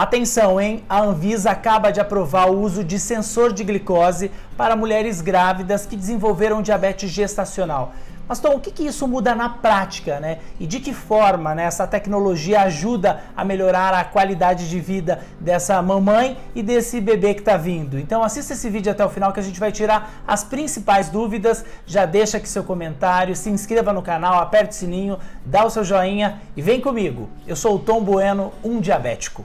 Atenção, hein? A Anvisa acaba de aprovar o uso de sensor de glicose para mulheres grávidas que desenvolveram diabetes gestacional. Mas Tom, o que, que isso muda na prática, né? E de que forma né, essa tecnologia ajuda a melhorar a qualidade de vida dessa mamãe e desse bebê que está vindo? Então assista esse vídeo até o final que a gente vai tirar as principais dúvidas. Já deixa aqui seu comentário, se inscreva no canal, aperte o sininho, dá o seu joinha e vem comigo. Eu sou o Tom Bueno, um diabético.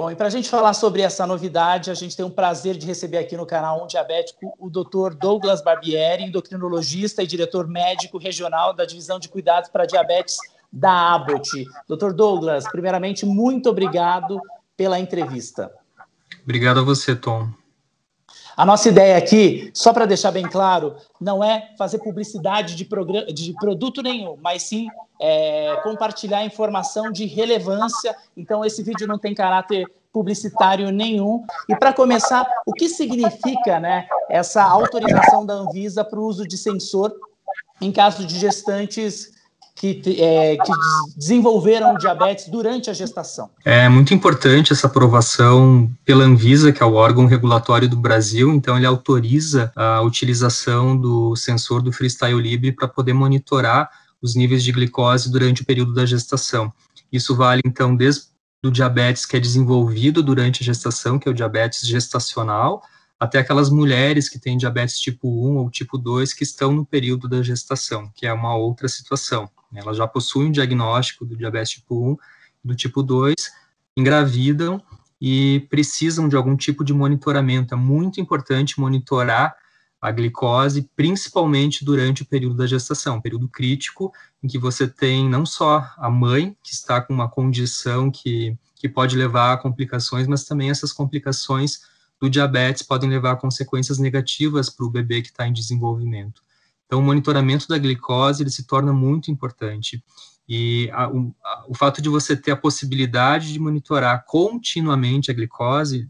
Bom, e para a gente falar sobre essa novidade, a gente tem um prazer de receber aqui no canal Um Diabético o Dr. Douglas Barbieri, endocrinologista e diretor médico regional da Divisão de Cuidados para Diabetes da Abbott. Dr. Douglas, primeiramente, muito obrigado pela entrevista. Obrigado a você, Tom. A nossa ideia aqui, só para deixar bem claro, não é fazer publicidade de, de produto nenhum, mas sim é, compartilhar informação de relevância. Então, esse vídeo não tem caráter publicitário nenhum. E para começar, o que significa né, essa autorização da Anvisa para o uso de sensor em caso de gestantes que, é, que desenvolveram diabetes durante a gestação. É muito importante essa aprovação pela Anvisa, que é o órgão regulatório do Brasil, então ele autoriza a utilização do sensor do Freestyle Libre para poder monitorar os níveis de glicose durante o período da gestação. Isso vale, então, desde do diabetes que é desenvolvido durante a gestação, que é o diabetes gestacional, até aquelas mulheres que têm diabetes tipo 1 ou tipo 2 que estão no período da gestação, que é uma outra situação. Né? Elas já possuem um diagnóstico do diabetes tipo 1 do tipo 2, engravidam e precisam de algum tipo de monitoramento. É muito importante monitorar a glicose, principalmente durante o período da gestação, período crítico, em que você tem não só a mãe, que está com uma condição que, que pode levar a complicações, mas também essas complicações do diabetes podem levar a consequências negativas para o bebê que está em desenvolvimento. Então, o monitoramento da glicose ele se torna muito importante. E a, o, a, o fato de você ter a possibilidade de monitorar continuamente a glicose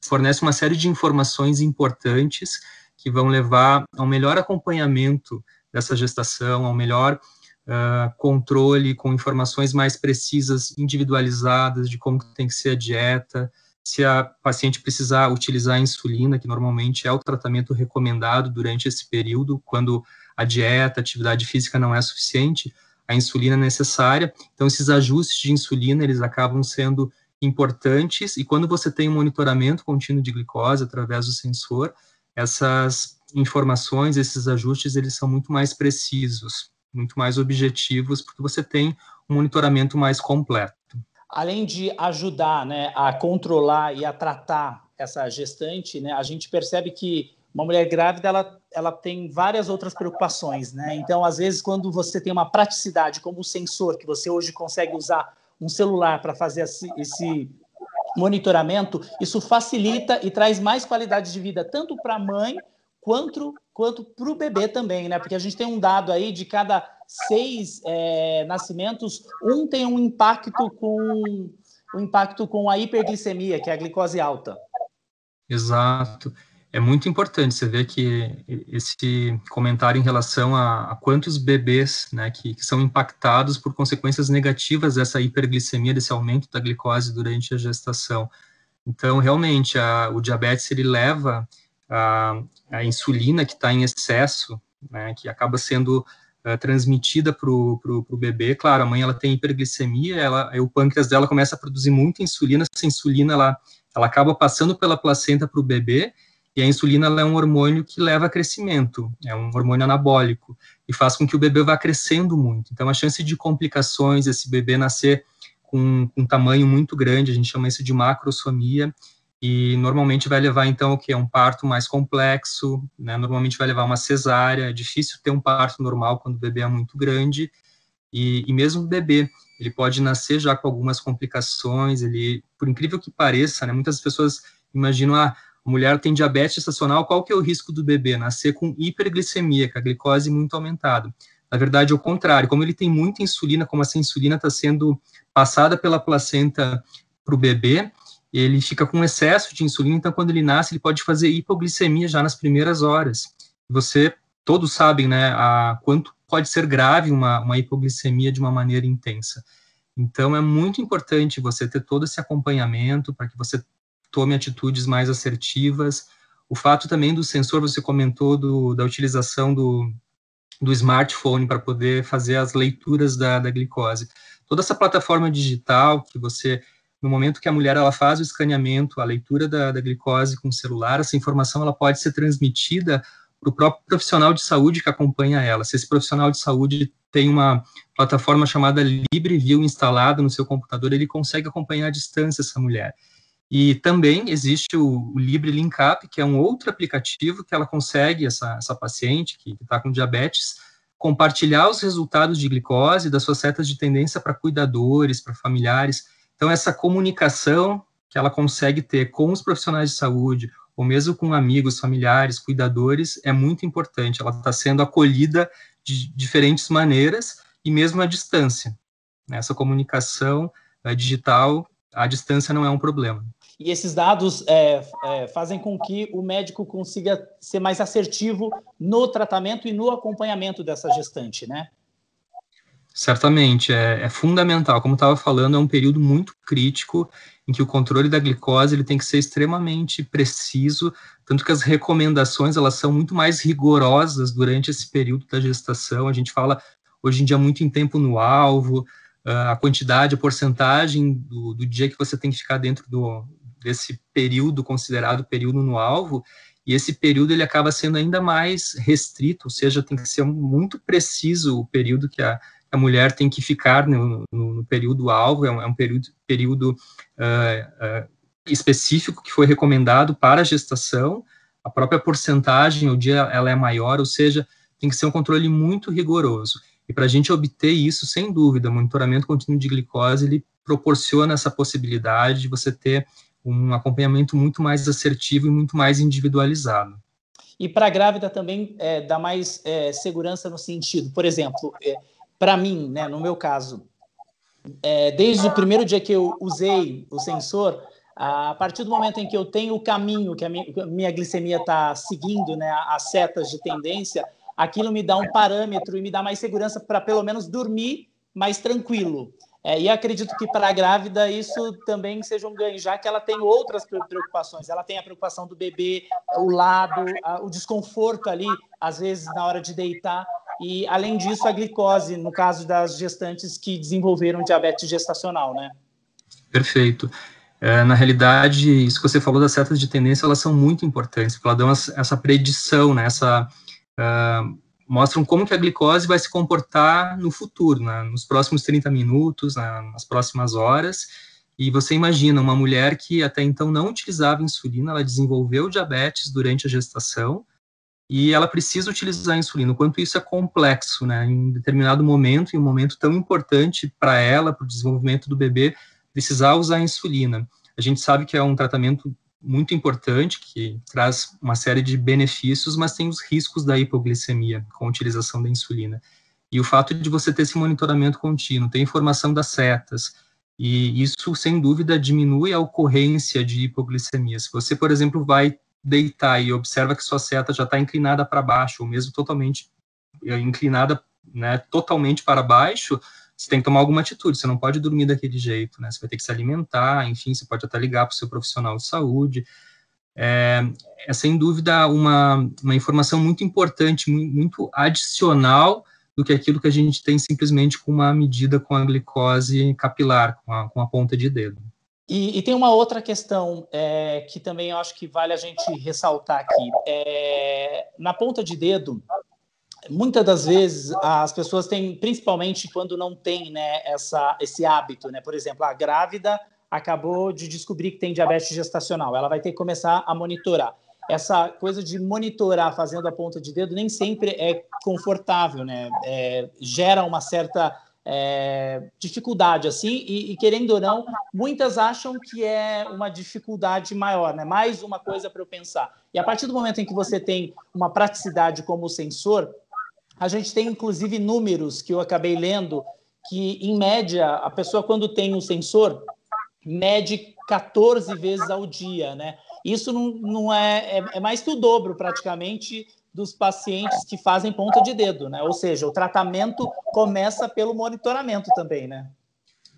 fornece uma série de informações importantes que vão levar ao melhor acompanhamento dessa gestação, ao melhor Uh, controle com informações mais precisas, individualizadas de como tem que ser a dieta, se a paciente precisar utilizar a insulina, que normalmente é o tratamento recomendado durante esse período, quando a dieta, a atividade física não é suficiente, a insulina é necessária. Então, esses ajustes de insulina, eles acabam sendo importantes, e quando você tem um monitoramento contínuo de glicose através do sensor, essas informações, esses ajustes, eles são muito mais precisos, muito mais objetivos, porque você tem um monitoramento mais completo além de ajudar né, a controlar e a tratar essa gestante, né, a gente percebe que uma mulher grávida ela, ela tem várias outras preocupações. Né? Então, às vezes, quando você tem uma praticidade como o sensor, que você hoje consegue usar um celular para fazer esse, esse monitoramento, isso facilita e traz mais qualidade de vida, tanto para a mãe quanto para o bebê também, né? Porque a gente tem um dado aí de cada seis é, nascimentos, um tem um impacto com um impacto com a hiperglicemia, que é a glicose alta. Exato. É muito importante você ver que esse comentário em relação a, a quantos bebês né, que, que, são impactados por consequências negativas dessa hiperglicemia, desse aumento da glicose durante a gestação. Então, realmente, a, o diabetes ele leva a, a insulina que está em excesso, né, que acaba sendo uh, transmitida para o bebê. Claro, a mãe ela tem hiperglicemia, ela, o pâncreas dela começa a produzir muita insulina, essa insulina ela, ela acaba passando pela placenta para o bebê, e a insulina é um hormônio que leva a crescimento, é um hormônio anabólico, e faz com que o bebê vá crescendo muito. Então, a chance de complicações, esse bebê nascer com, com um tamanho muito grande, a gente chama isso de macrosomia, e normalmente vai levar então o que é um parto mais complexo, né? Normalmente vai levar uma cesárea, é difícil ter um parto normal quando o bebê é muito grande e, e mesmo o bebê ele pode nascer já com algumas complicações, ele, por incrível que pareça, né? Muitas pessoas imaginam ah, a mulher tem diabetes estacional, qual que é o risco do bebê nascer com hiperglicemia, com a glicose muito aumentada? Na verdade, é o contrário. Como ele tem muita insulina, como essa insulina está sendo passada pela placenta para o bebê, ele fica com excesso de insulina, então quando ele nasce, ele pode fazer hipoglicemia já nas primeiras horas. Você, todos sabem, né, a, quanto pode ser grave uma, uma hipoglicemia de uma maneira intensa. Então é muito importante você ter todo esse acompanhamento para que você tome atitudes mais assertivas. O fato também do sensor, você comentou do, da utilização do, do smartphone para poder fazer as leituras da, da, glicose. Toda essa plataforma digital que você no momento que a mulher ela faz o escaneamento, a leitura da, da glicose com o celular, essa informação ela pode ser transmitida para o próprio profissional de saúde que acompanha ela. Se esse profissional de saúde tem uma plataforma chamada LibreView instalada no seu computador, ele consegue acompanhar à distância essa mulher. E também existe o, o Libre Linkup, que é um outro aplicativo que ela consegue, essa, essa paciente que está com diabetes, compartilhar os resultados de glicose das suas setas de tendência para cuidadores, para familiares. Então, essa comunicação que ela consegue ter com os profissionais de saúde, ou mesmo com amigos, familiares, cuidadores, é muito importante. Ela está sendo acolhida de diferentes maneiras e mesmo à distância. Né? Essa comunicação eh, digital, à distância não é um problema. E esses dados é, é, fazem com que o médico consiga ser mais assertivo no tratamento e no acompanhamento dessa gestante, né? Certamente, é, é fundamental. Como estava falando, é um período muito crítico em que o controle da glicose ele tem que ser extremamente preciso, tanto que as recomendações elas são muito mais rigorosas durante esse período da gestação. A gente fala hoje em dia muito em tempo no alvo, ah, a quantidade, a porcentagem do, do dia que você tem que ficar dentro do, desse período considerado período no alvo, e esse período ele acaba sendo ainda mais restrito, ou seja, tem que ser muito preciso o período que a, a mulher tem que ficar no, no, no período alvo, é um, é um período, período uh, uh, específico que foi recomendado para a gestação, a própria porcentagem, o dia ela é maior, ou seja, tem que ser um controle muito rigoroso. E para a gente obter isso, sem dúvida, o monitoramento contínuo de glicose, ele proporciona essa possibilidade de você ter um acompanhamento muito mais assertivo e muito mais individualizado. E para a grávida também é, dá mais é, segurança no sentido, por exemplo, é, para mim, né, no meu caso, é, desde o primeiro dia que eu usei o sensor, a partir do momento em que eu tenho o caminho que a minha, minha glicemia está seguindo, né, as setas de tendência, aquilo me dá um parâmetro e me dá mais segurança para pelo menos dormir mais tranquilo. É, e acredito que para a grávida isso também seja um ganho, já que ela tem outras preocupações. Ela tem a preocupação do bebê, o lado, a, o desconforto ali, às vezes na hora de deitar. E, além disso, a glicose, no caso das gestantes que desenvolveram diabetes gestacional, né? Perfeito. É, na realidade, isso que você falou das setas de tendência, elas são muito importantes, porque elas dão essa, predição, né, essa, uh, mostram como que a glicose vai se comportar no futuro, né, nos próximos 30 minutos, nas próximas horas, e você imagina uma mulher que até então não utilizava insulina, ela desenvolveu diabetes durante a gestação, e ela precisa utilizar a insulina, o quanto isso é complexo, né? Em determinado momento, em um momento tão importante para ela, para o desenvolvimento do bebê, precisar usar a insulina. A gente sabe que é um tratamento muito importante, que traz uma série de benefícios, mas tem os riscos da hipoglicemia com a utilização da insulina. E o fato de você ter esse monitoramento contínuo, ter informação das setas, e isso, sem dúvida, diminui a ocorrência de hipoglicemia. Se você, por exemplo, vai deitar e observa que sua seta já está inclinada para baixo, ou mesmo totalmente eh, inclinada, né, totalmente para baixo, você tem que tomar alguma atitude, você não pode dormir daquele jeito, né? Você vai ter que se alimentar, enfim, você pode até ligar para o seu profissional de saúde. É, é sem dúvida uma, uma informação muito importante, muito adicional do que aquilo que a gente tem simplesmente com uma medida com a glicose capilar, com a, com a ponta de dedo. E, e, tem uma outra questão é, que também eu acho que vale a gente ressaltar aqui. É, na ponta de dedo, muitas das vezes as pessoas têm, principalmente quando não tem né, essa, esse hábito, né? por exemplo, a grávida acabou de descobrir que tem diabetes gestacional, ela vai ter que começar a monitorar. Essa coisa de monitorar fazendo a ponta de dedo nem sempre é confortável, né? É, gera uma certa é, dificuldade assim e, e, querendo ou não muitas acham que é uma dificuldade maior né mais uma coisa para eu pensar e a partir do momento em que você tem uma praticidade como sensor a gente tem inclusive números que eu acabei lendo que em média a pessoa quando tem um sensor mede 14 vezes ao dia né isso não, não é, é, é mais que o dobro praticamente dos pacientes que fazem ponta de dedo, né? Ou seja, o tratamento começa pelo monitoramento também, né?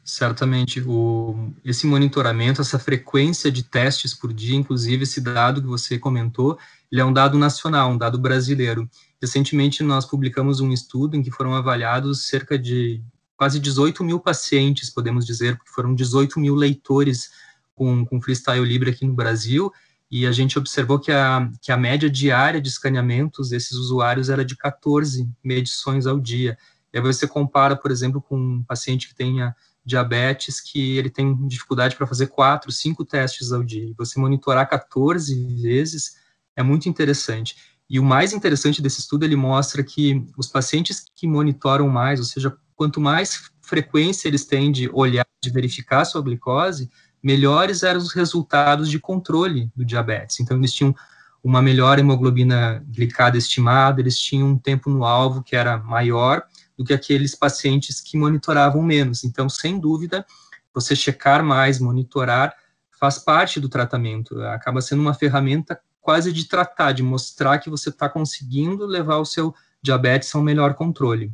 Certamente. O, esse monitoramento, essa frequência de testes por dia, inclusive esse dado que você comentou, ele é um dado nacional, um dado brasileiro. Recentemente, nós publicamos um estudo em que foram avaliados cerca de quase 18 mil pacientes, podemos dizer, porque foram 18 mil leitores com, com freestyle livre aqui no Brasil, e a gente observou que a, que a média diária de escaneamentos desses usuários era de 14 medições ao dia. E aí você compara, por exemplo, com um paciente que tenha diabetes, que ele tem dificuldade para fazer 4, 5 testes ao dia. Você monitorar 14 vezes é muito interessante. E o mais interessante desse estudo, ele mostra que os pacientes que monitoram mais, ou seja, quanto mais frequência eles têm de olhar, de verificar sua glicose, melhores eram os resultados de controle do diabetes. Então, eles tinham uma melhor hemoglobina glicada estimada, eles tinham um tempo no alvo que era maior do que aqueles pacientes que monitoravam menos. Então, sem dúvida, você checar mais, monitorar, faz parte do tratamento. Acaba sendo uma ferramenta quase de tratar, de mostrar que você está conseguindo levar o seu diabetes a um melhor controle.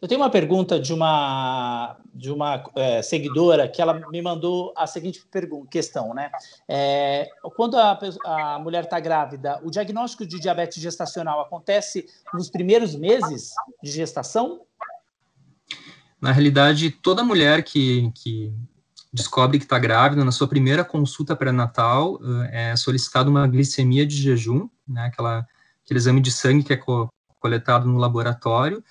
Eu tenho uma pergunta de uma, de uma é, seguidora que ela me mandou a seguinte pergunta, questão, né? É, quando a, a mulher está grávida, o diagnóstico de diabetes gestacional acontece nos primeiros meses de gestação? Na realidade, toda mulher que, que descobre que está grávida, na sua primeira consulta pré-natal, eh, é solicitada uma glicemia de jejum, né, aquela, aquele exame de sangue que é co coletado no laboratório,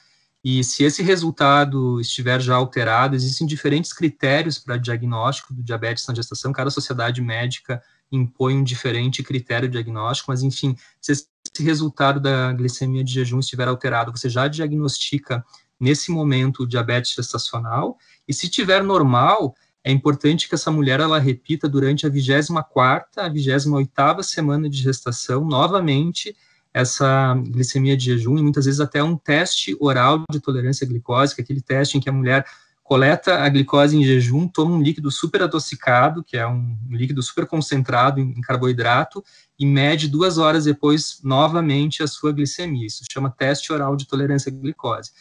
e se esse resultado estiver já alterado, existem diferentes critérios para diagnóstico do diabetes na gestação, cada sociedade médica impõe um diferente critério diagnóstico, mas enfim, se esse resultado da glicemia de jejum estiver alterado, você já diagnostica nesse momento o diabetes gestacional, e se estiver normal, é importante que essa mulher ela repita durante a 24ª, a 28ª semana de gestação, novamente, essa glicemia de jejum e muitas vezes até um teste oral de tolerância é aquele teste em que a mulher coleta a glicose em jejum, toma um líquido super adocicado, que é um líquido super concentrado em carboidrato, e mede duas horas depois novamente a sua glicemia. Isso chama teste oral de tolerância à glicose.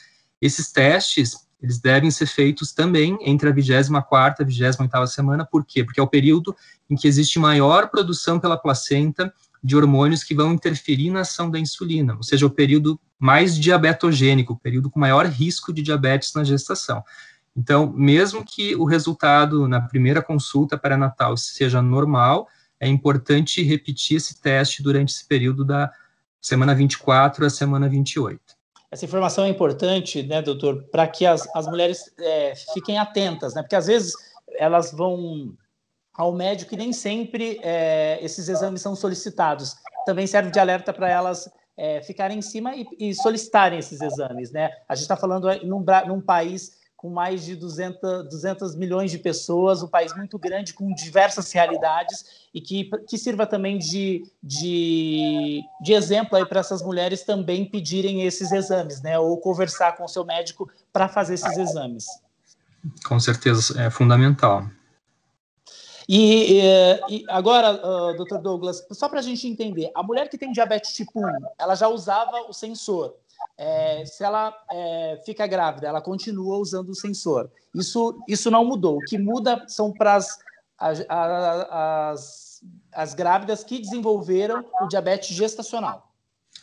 Esses testes, eles devem ser feitos também entre a 24 e a 28 semana, por quê? Porque é o período em que existe maior produção pela placenta de hormônios que vão interferir na ação da insulina, ou seja, o período mais diabetogênico, o período com maior risco de diabetes na gestação. Então, mesmo que o resultado na primeira consulta pré-natal seja normal, é importante repetir esse teste durante esse período da semana 24 à semana 28. Essa informação é importante, né, doutor, para que as, as mulheres é, fiquem atentas, né? Porque às vezes elas vão ao médico e nem sempre é, esses exames são solicitados. Também serve de alerta para elas é, ficarem em cima e, e, solicitarem esses exames. Né? A gente está falando num, num, país com mais de 200, 200 milhões de pessoas, um país muito grande, com diversas realidades, e que, que sirva também de, de, de exemplo para essas mulheres também pedirem esses exames, né? ou conversar com o seu médico para fazer esses exames. Com certeza, é fundamental. E, e agora, uh, doutor Douglas, só para a gente entender, a mulher que tem diabetes tipo 1, ela já usava o sensor. É, se ela é, fica grávida, ela continua usando o sensor. Isso, isso não mudou. O que muda são para as, as, as grávidas que desenvolveram o diabetes gestacional.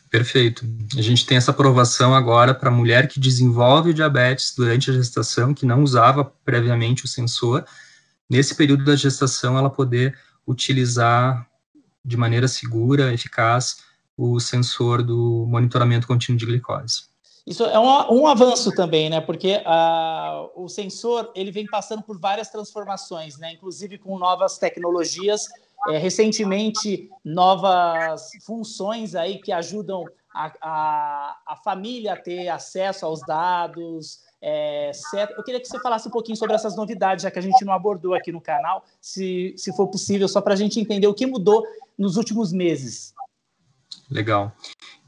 Perfeito. A gente tem essa aprovação agora para a mulher que desenvolve o diabetes durante a gestação, que não usava previamente o sensor, nesse período da gestação, ela poder utilizar de maneira segura, eficaz, o sensor do monitoramento contínuo de glicose. Isso é um, um avanço também, né? Porque uh, o sensor ele vem passando por várias transformações, né? Inclusive com novas tecnologias, é, recentemente novas funções aí que ajudam a, a, a família a ter acesso aos dados, é, eu queria que você falasse um pouquinho sobre essas novidades, já que a gente não abordou aqui no canal, se, se for possível, só para a gente entender o que mudou nos últimos meses. Legal.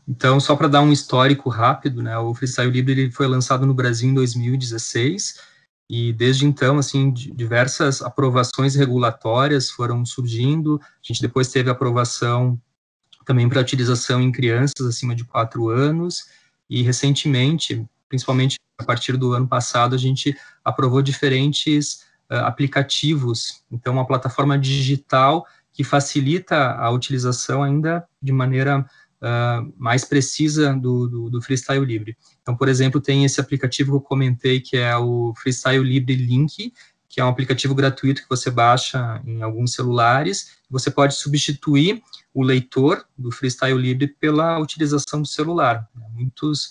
Então, só para dar um histórico rápido, né, o Freestyle Livre ele foi lançado no Brasil em 2016 e desde então, assim, diversas aprovações regulatórias foram surgindo. A gente depois teve aprovação também para utilização em crianças acima de 4 anos e recentemente, principalmente a partir do ano passado, a gente aprovou diferentes uh, aplicativos. Então, uma plataforma digital que facilita a utilização ainda de maneira uh, mais precisa do, do, do, freestyle livre. Então, por exemplo, tem esse aplicativo que eu comentei, que é o Freestyle Libre Link, que é um aplicativo gratuito que você baixa em alguns celulares. Você pode substituir o leitor do Freestyle Libre pela utilização do celular. Né? Muitos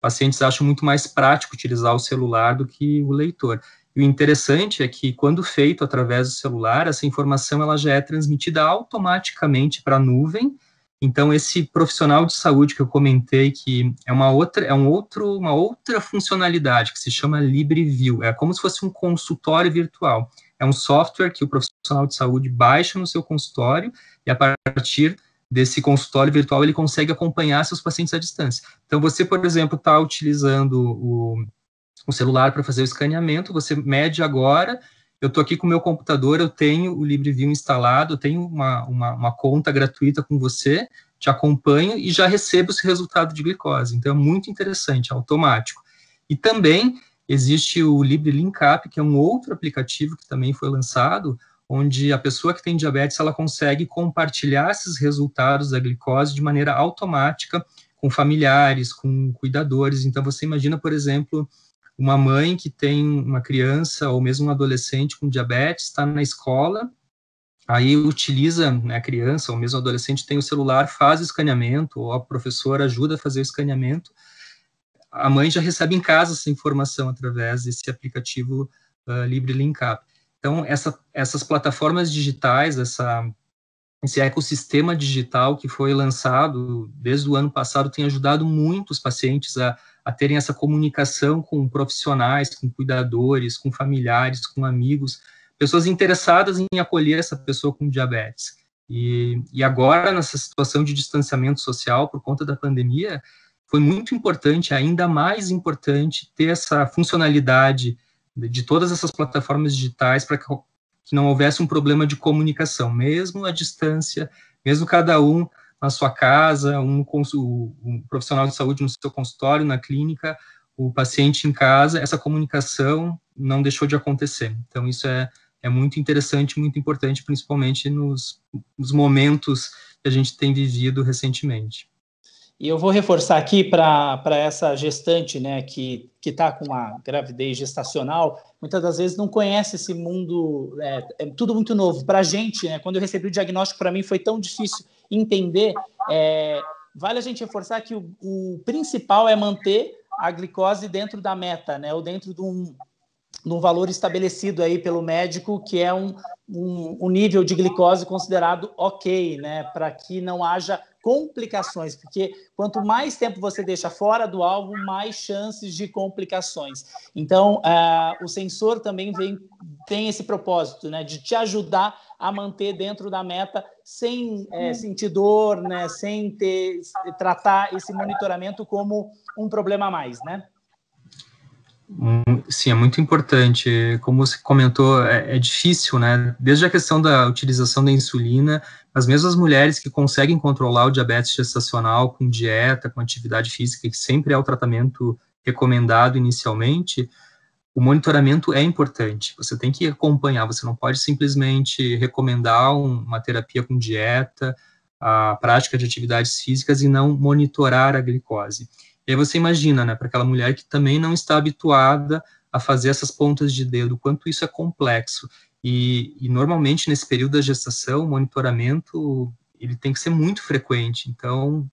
pacientes acham muito mais prático utilizar o celular do que o leitor. E o interessante é que, quando feito através do celular, essa informação ela já é transmitida automaticamente para a nuvem. Então, esse profissional de saúde que eu comentei, que é uma outra, é um outro, uma outra funcionalidade que se chama LibreView, é como se fosse um consultório virtual. É um software que o profissional de saúde baixa no seu consultório e, a partir desse consultório virtual, ele consegue acompanhar seus pacientes à distância. Então, você, por exemplo, está utilizando o, o celular para fazer o escaneamento, você mede agora, eu estou aqui com o meu computador, eu tenho o LibreView instalado, eu tenho uma, uma, uma conta gratuita com você, te acompanho e já recebo esse resultado de glicose. Então, é muito interessante, é automático. E também existe o LibreLinkUp, que é um outro aplicativo que também foi lançado, onde a pessoa que tem diabetes ela consegue compartilhar esses resultados da glicose de maneira automática com familiares, com cuidadores. Então você imagina, por exemplo, uma mãe que tem uma criança ou mesmo um adolescente com diabetes está na escola, aí utiliza né, a criança ou mesmo o adolescente tem o celular, faz o escaneamento ou a professora ajuda a fazer o escaneamento. A mãe já recebe em casa essa informação através desse aplicativo uh, Libre LinkUp. Então, essa, essas plataformas digitais, essa, esse ecossistema digital que foi lançado desde o ano passado tem ajudado muito os pacientes a, a terem essa comunicação com profissionais, com cuidadores, com familiares, com amigos, pessoas interessadas em acolher essa pessoa com diabetes. E, e agora, nessa situação de distanciamento social por conta da pandemia, foi muito importante, ainda mais importante, ter essa funcionalidade de todas essas plataformas digitais para que não houvesse um problema de comunicação, mesmo à distância, mesmo cada um na sua casa, um, um profissional de saúde no seu consultório, na clínica, o paciente em casa, essa comunicação não deixou de acontecer. Então, isso é, é muito interessante, muito importante, principalmente nos, nos momentos que a gente tem vivido recentemente. E eu vou reforçar aqui para essa gestante né, que está com a gravidez gestacional, muitas das vezes não conhece esse mundo, é, é tudo muito novo. Para a gente, né, quando eu recebi o diagnóstico, para mim foi tão difícil entender. É, vale a gente reforçar que o, o, principal é manter a glicose dentro da meta, né, ou dentro de um, de um valor estabelecido aí pelo médico, que é um, um, um nível de glicose considerado ok, né, para que não haja complicações, porque quanto mais tempo você deixa fora do alvo, mais chances de complicações. Então, uh, o sensor também vem, tem esse propósito, né, de te ajudar a manter dentro da meta sem é, hum. sentir dor, né, sem ter, tratar esse monitoramento como um problema a mais, né? Hum, sim, é muito importante. Como você comentou, é, é, difícil, né? Desde a questão da utilização da insulina, as mesmas mulheres que conseguem controlar o diabetes gestacional com dieta, com atividade física, que sempre é o tratamento recomendado inicialmente, o monitoramento é importante. Você tem que acompanhar, você não pode simplesmente recomendar uma terapia com dieta, a prática de atividades físicas e não monitorar a glicose. E aí você imagina, né, para aquela mulher que também não está habituada a fazer essas pontas de dedo, quanto isso é complexo. E, e normalmente nesse período da gestação, o monitoramento ele tem que ser muito frequente. Então,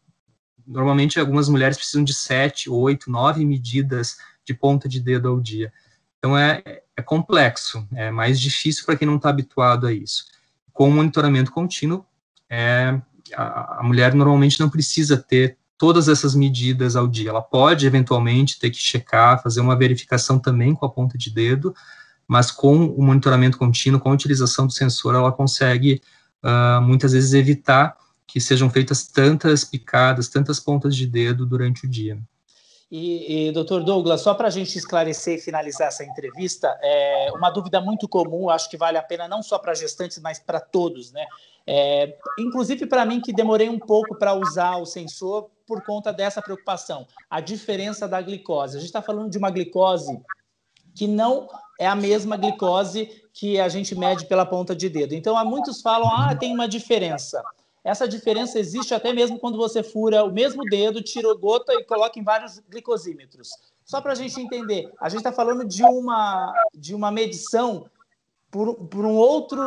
normalmente algumas mulheres precisam de sete, oito, nove medidas de ponta de dedo ao dia. Então é, é complexo, é mais difícil para quem não está habituado a isso. Com o monitoramento contínuo, é, a, a mulher normalmente não precisa ter todas essas medidas ao dia. Ela pode, eventualmente, ter que checar, fazer uma verificação também com a ponta de dedo, mas com o monitoramento contínuo, com a utilização do sensor, ela consegue, uh, muitas vezes, evitar que sejam feitas tantas picadas, tantas pontas de dedo durante o dia. E, e doutor Douglas, só para a gente esclarecer e finalizar essa entrevista, é uma dúvida muito comum, acho que vale a pena não só para gestantes, mas para todos, né? É, inclusive para mim, que demorei um pouco para usar o sensor por conta dessa preocupação, a diferença da glicose. A gente está falando de uma glicose que não é a mesma glicose que a gente mede pela ponta de dedo. Então, há muitos falam, ah, tem uma diferença. Essa diferença existe até mesmo quando você fura o mesmo dedo, tira a gota e coloca em vários glicosímetros. Só para a gente entender, a gente está falando de uma, de uma medição por, por, um outro,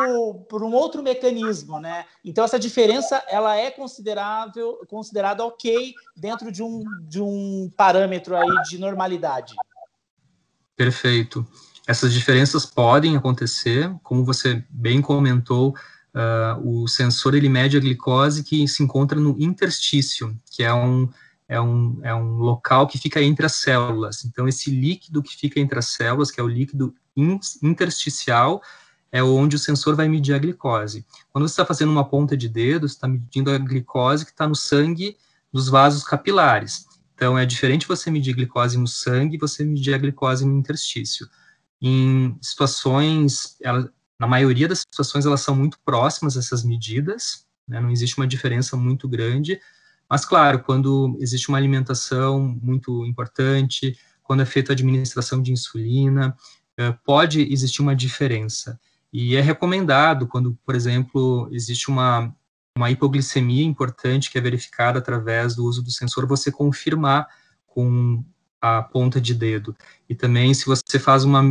por um outro mecanismo, né? Então essa diferença ela é considerável, considerada ok dentro de um, de um parâmetro aí de normalidade. Perfeito. Essas diferenças podem acontecer, como você bem comentou, Uh, o sensor ele mede a glicose que se encontra no interstício, que é um, é, um, é um local que fica entre as células. Então, esse líquido que fica entre as células, que é o líquido intersticial, é onde o sensor vai medir a glicose. Quando você está fazendo uma ponta de dedo, você está medindo a glicose que está no sangue dos vasos capilares. Então, é diferente você medir glicose no sangue e você medir a glicose no interstício. Em situações, ela, na maioria das situações, elas são muito próximas essas medidas, né, não existe uma diferença muito grande, mas, claro, quando existe uma alimentação muito importante, quando é feita a administração de insulina, eh, pode existir uma diferença. E é recomendado quando, por exemplo, existe uma, uma hipoglicemia importante que é verificada através do uso do sensor, você confirmar com a ponta de dedo. E também, se você faz uma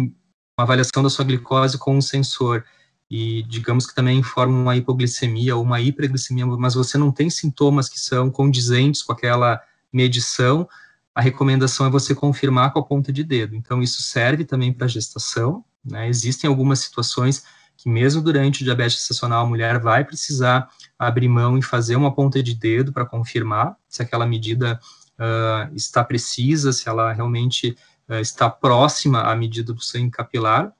uma avaliação da sua glicose com um sensor e digamos que também forma uma hipoglicemia ou uma hiperglicemia, mas você não tem sintomas que são condizentes com aquela medição, a recomendação é você confirmar com a ponta de dedo. Então, isso serve também para gestação. Né? Existem algumas situações que, mesmo durante o diabetes gestacional, a mulher vai precisar abrir mão e fazer uma ponta de dedo para confirmar se aquela medida uh, está precisa, se ela realmente é, está próxima à medida do sangue capilar,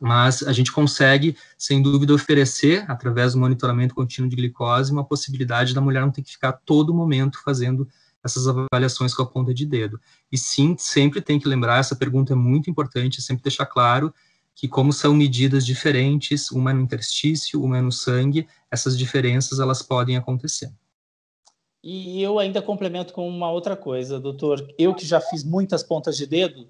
mas a gente consegue, sem dúvida, oferecer, através do monitoramento contínuo de glicose, uma possibilidade da mulher não ter que ficar todo momento fazendo essas avaliações com a ponta de dedo. E sim, sempre tem que lembrar, essa pergunta é muito importante, sempre deixar claro que como são medidas diferentes, uma é no interstício, uma é no sangue, essas diferenças elas podem acontecer. E eu ainda complemento com uma outra coisa, doutor. Eu que já fiz muitas pontas de dedo,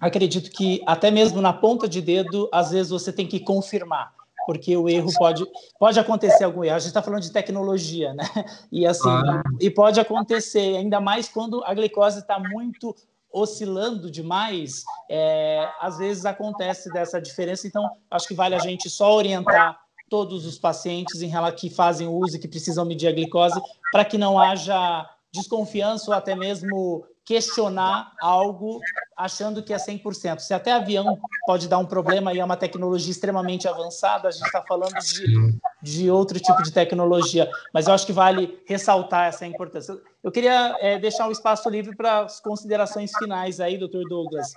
acredito que até mesmo na ponta de dedo, às vezes você tem que confirmar, porque o erro pode pode acontecer algum erro. A gente está falando de tecnologia, né? E assim ah. e pode acontecer, ainda mais quando a glicose está muito oscilando demais, é, às vezes acontece dessa diferença. Então acho que vale a gente só orientar todos os pacientes em relação que fazem uso e que precisam medir a glicose para que não haja desconfiança ou até mesmo questionar algo achando que é 100%. Se até avião pode dar um problema e é uma tecnologia extremamente avançada, a gente está falando de, de outro tipo de tecnologia. Mas eu acho que vale ressaltar essa importância. Eu queria é, deixar um espaço livre para as considerações finais aí, doutor Douglas.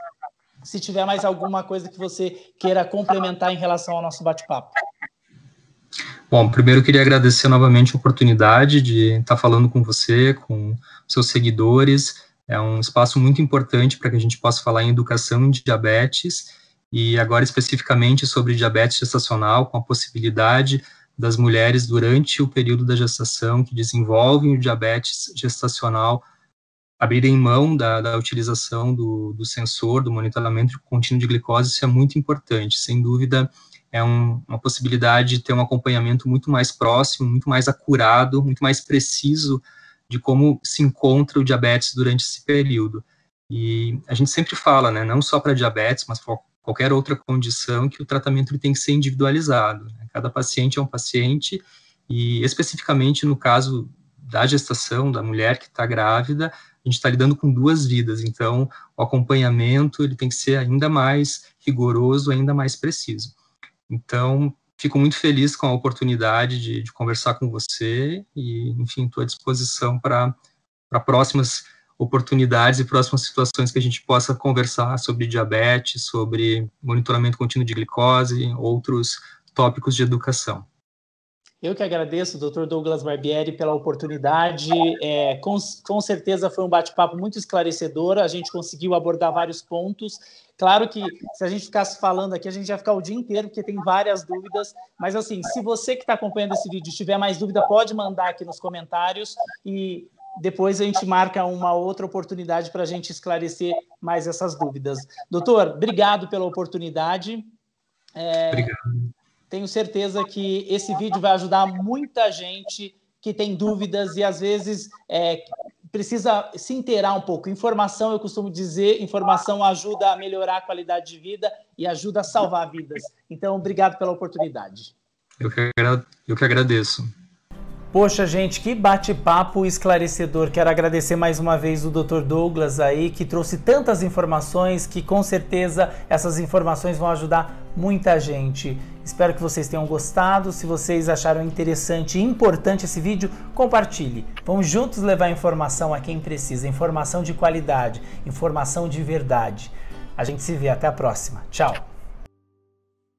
Se tiver mais alguma coisa que você queira complementar em relação ao nosso bate-papo. Bom, primeiro queria agradecer novamente a oportunidade de estar falando com você, com seus seguidores. É um espaço muito importante para que a gente possa falar em educação de diabetes e agora especificamente sobre diabetes gestacional, com a possibilidade das mulheres durante o período da gestação que desenvolvem o diabetes gestacional abrirem mão da, da utilização do, do sensor, do monitoramento contínuo de glicose, isso é muito importante. Sem dúvida, é um, uma possibilidade de ter um acompanhamento muito mais próximo, muito mais acurado, muito mais preciso de como se encontra o diabetes durante esse período. E a gente sempre fala, né, não só para diabetes, mas para qualquer outra condição, que o tratamento tem que ser individualizado. Né? Cada paciente é um paciente, e especificamente no caso da gestação, da mulher que está grávida, a gente está lidando com duas vidas, então o acompanhamento ele tem que ser ainda mais rigoroso, ainda mais preciso. Então, fico muito feliz com a oportunidade de, de conversar com você e, enfim, estou à disposição para próximas oportunidades e próximas situações que a gente possa conversar sobre diabetes, sobre monitoramento contínuo de glicose, outros tópicos de educação. Eu que agradeço, doutor Douglas Barbieri, pela oportunidade. É, com, com certeza foi um bate-papo muito esclarecedor, a gente conseguiu abordar vários pontos. Claro que se a gente ficasse falando aqui, a gente ia ficar o dia inteiro, porque tem várias dúvidas. Mas, assim, se você que está acompanhando esse vídeo tiver mais dúvida, pode mandar aqui nos comentários e depois a gente marca uma outra oportunidade para a gente esclarecer mais essas dúvidas. Doutor, obrigado pela oportunidade. É, obrigado. Tenho certeza que esse vídeo vai ajudar muita gente que tem dúvidas e às vezes é, precisa se inteirar um pouco. Informação, eu costumo dizer, informação ajuda a melhorar a qualidade de vida e ajuda a salvar vidas. Então, obrigado pela oportunidade. Eu que, eu que agradeço. Poxa, gente, que bate-papo esclarecedor. Quero agradecer mais uma vez o Dr. Douglas aí, que trouxe tantas informações que com certeza essas informações vão ajudar muita gente. Espero que vocês tenham gostado. Se vocês acharam interessante e importante esse vídeo, compartilhe. Vamos juntos levar informação a quem precisa, informação de qualidade, informação de verdade. A gente se vê até a próxima. Tchau.